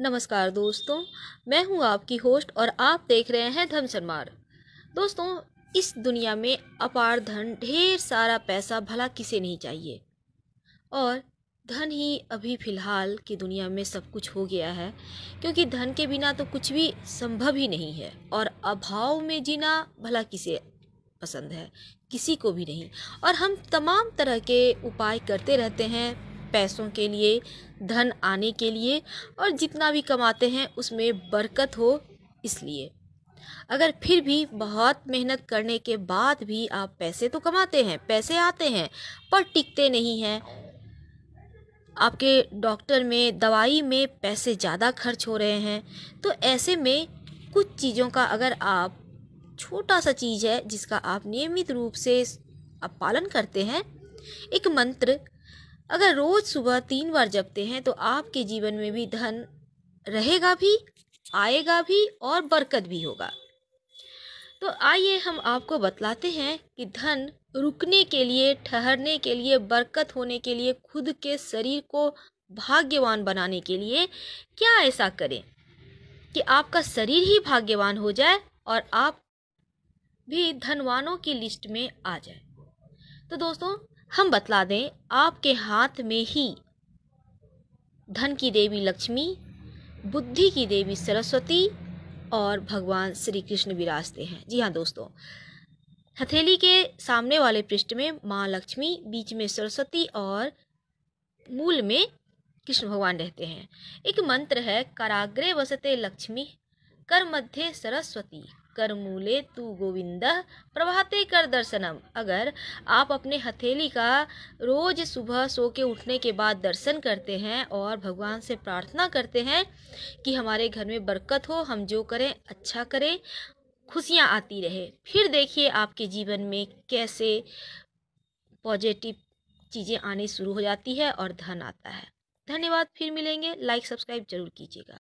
नमस्कार दोस्तों मैं हूं आपकी होस्ट और आप देख रहे हैं धमसरमार दोस्तों इस दुनिया में अपार धन ढेर सारा पैसा भला किसे नहीं चाहिए और धन ही अभी फ़िलहाल की दुनिया में सब कुछ हो गया है क्योंकि धन के बिना तो कुछ भी संभव ही नहीं है और अभाव में जीना भला किसे पसंद है किसी को भी नहीं और हम तमाम तरह के उपाय करते रहते हैं पैसों के लिए धन आने के लिए और जितना भी कमाते हैं उसमें बरकत हो इसलिए अगर फिर भी बहुत मेहनत करने के बाद भी आप पैसे तो कमाते हैं पैसे आते हैं पर टिकते नहीं हैं आपके डॉक्टर में दवाई में पैसे ज़्यादा खर्च हो रहे हैं तो ऐसे में कुछ चीज़ों का अगर आप छोटा सा चीज़ है जिसका आप नियमित रूप से आप पालन करते हैं एक मंत्र अगर रोज सुबह तीन बार जपते हैं तो आपके जीवन में भी धन रहेगा भी आएगा भी और बरकत भी होगा तो आइए हम आपको बतलाते हैं कि धन रुकने के लिए ठहरने के लिए बरकत होने के लिए खुद के शरीर को भाग्यवान बनाने के लिए क्या ऐसा करें कि आपका शरीर ही भाग्यवान हो जाए और आप भी धनवानों की लिस्ट में आ जाए तो दोस्तों हम बतला दें आपके हाथ में ही धन की देवी लक्ष्मी बुद्धि की देवी सरस्वती और भगवान श्री कृष्ण विराजते हैं जी हाँ दोस्तों हथेली के सामने वाले पृष्ठ में माँ लक्ष्मी बीच में सरस्वती और मूल में कृष्ण भगवान रहते हैं एक मंत्र है कराग्रे वसते लक्ष्मी कर मध्य सरस्वती कर मूले तू गोविंद प्रभाते कर दर्शनम अगर आप अपने हथेली का रोज सुबह सो के उठने के बाद दर्शन करते हैं और भगवान से प्रार्थना करते हैं कि हमारे घर में बरकत हो हम जो करें अच्छा करें खुशियाँ आती रहे फिर देखिए आपके जीवन में कैसे पॉजिटिव चीज़ें आनी शुरू हो जाती है और धन आता है धन्यवाद फिर मिलेंगे लाइक सब्सक्राइब जरूर कीजिएगा